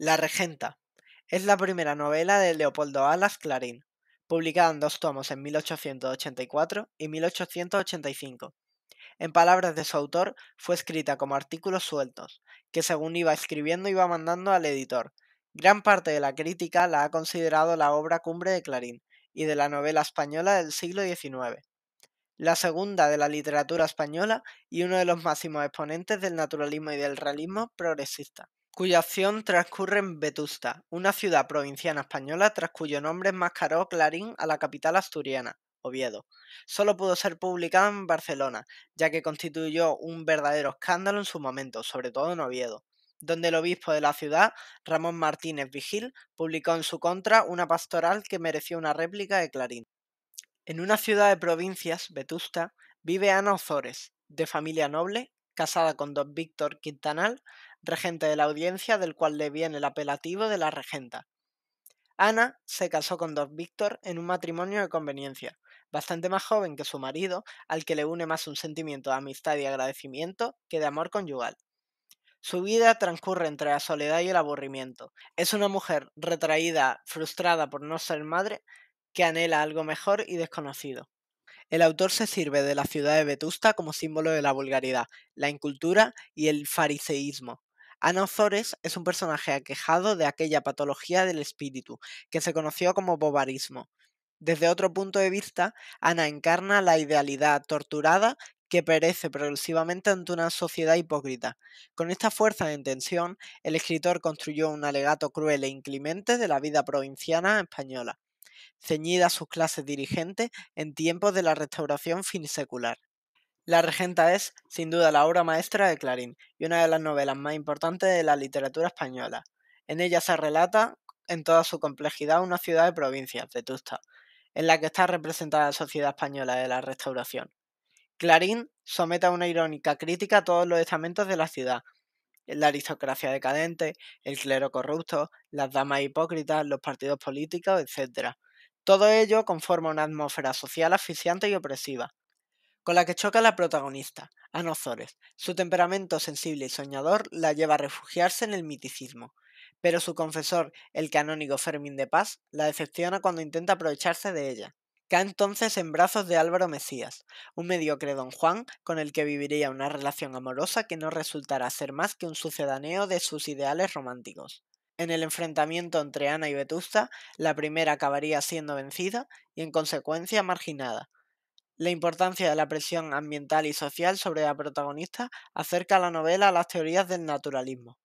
La Regenta. Es la primera novela de Leopoldo Alas Clarín, publicada en dos tomos en 1884 y 1885. En palabras de su autor, fue escrita como artículos sueltos, que según iba escribiendo iba mandando al editor. Gran parte de la crítica la ha considerado la obra cumbre de Clarín y de la novela española del siglo XIX, la segunda de la literatura española y uno de los máximos exponentes del naturalismo y del realismo progresista cuya acción transcurre en Vetusta, una ciudad provinciana española tras cuyo nombre enmascaró Clarín a la capital asturiana, Oviedo. Solo pudo ser publicada en Barcelona, ya que constituyó un verdadero escándalo en su momento, sobre todo en Oviedo, donde el obispo de la ciudad, Ramón Martínez Vigil, publicó en su contra una pastoral que mereció una réplica de Clarín. En una ciudad de provincias, Vetusta, vive Ana Ozores, de familia noble, casada con don Víctor Quintanal, regente de la audiencia del cual le viene el apelativo de la regenta. Ana se casó con don Víctor en un matrimonio de conveniencia, bastante más joven que su marido, al que le une más un sentimiento de amistad y agradecimiento que de amor conyugal. Su vida transcurre entre la soledad y el aburrimiento. Es una mujer retraída, frustrada por no ser madre, que anhela algo mejor y desconocido. El autor se sirve de la ciudad de Vetusta como símbolo de la vulgaridad, la incultura y el fariseísmo, Ana O'Zores es un personaje aquejado de aquella patología del espíritu, que se conoció como bobarismo. Desde otro punto de vista, Ana encarna la idealidad torturada que perece progresivamente ante una sociedad hipócrita. Con esta fuerza de intención, el escritor construyó un alegato cruel e inclemente de la vida provinciana española, ceñida a sus clases dirigentes en tiempos de la restauración finisecular. La Regenta es, sin duda, la obra maestra de Clarín y una de las novelas más importantes de la literatura española. En ella se relata, en toda su complejidad, una ciudad de provincias, Vetusta, en la que está representada la sociedad española de la Restauración. Clarín somete a una irónica crítica a todos los estamentos de la ciudad, la aristocracia decadente, el clero corrupto, las damas hipócritas, los partidos políticos, etc. Todo ello conforma una atmósfera social asfixiante y opresiva, con la que choca la protagonista, Ana Ozores. Su temperamento sensible y soñador la lleva a refugiarse en el miticismo, pero su confesor, el canónigo Fermín de Paz, la decepciona cuando intenta aprovecharse de ella. Cae entonces en brazos de Álvaro Mesías, un mediocre don Juan con el que viviría una relación amorosa que no resultará ser más que un sucedaneo de sus ideales románticos. En el enfrentamiento entre Ana y Vetusta, la primera acabaría siendo vencida y en consecuencia marginada, la importancia de la presión ambiental y social sobre la protagonista acerca la novela a las teorías del naturalismo.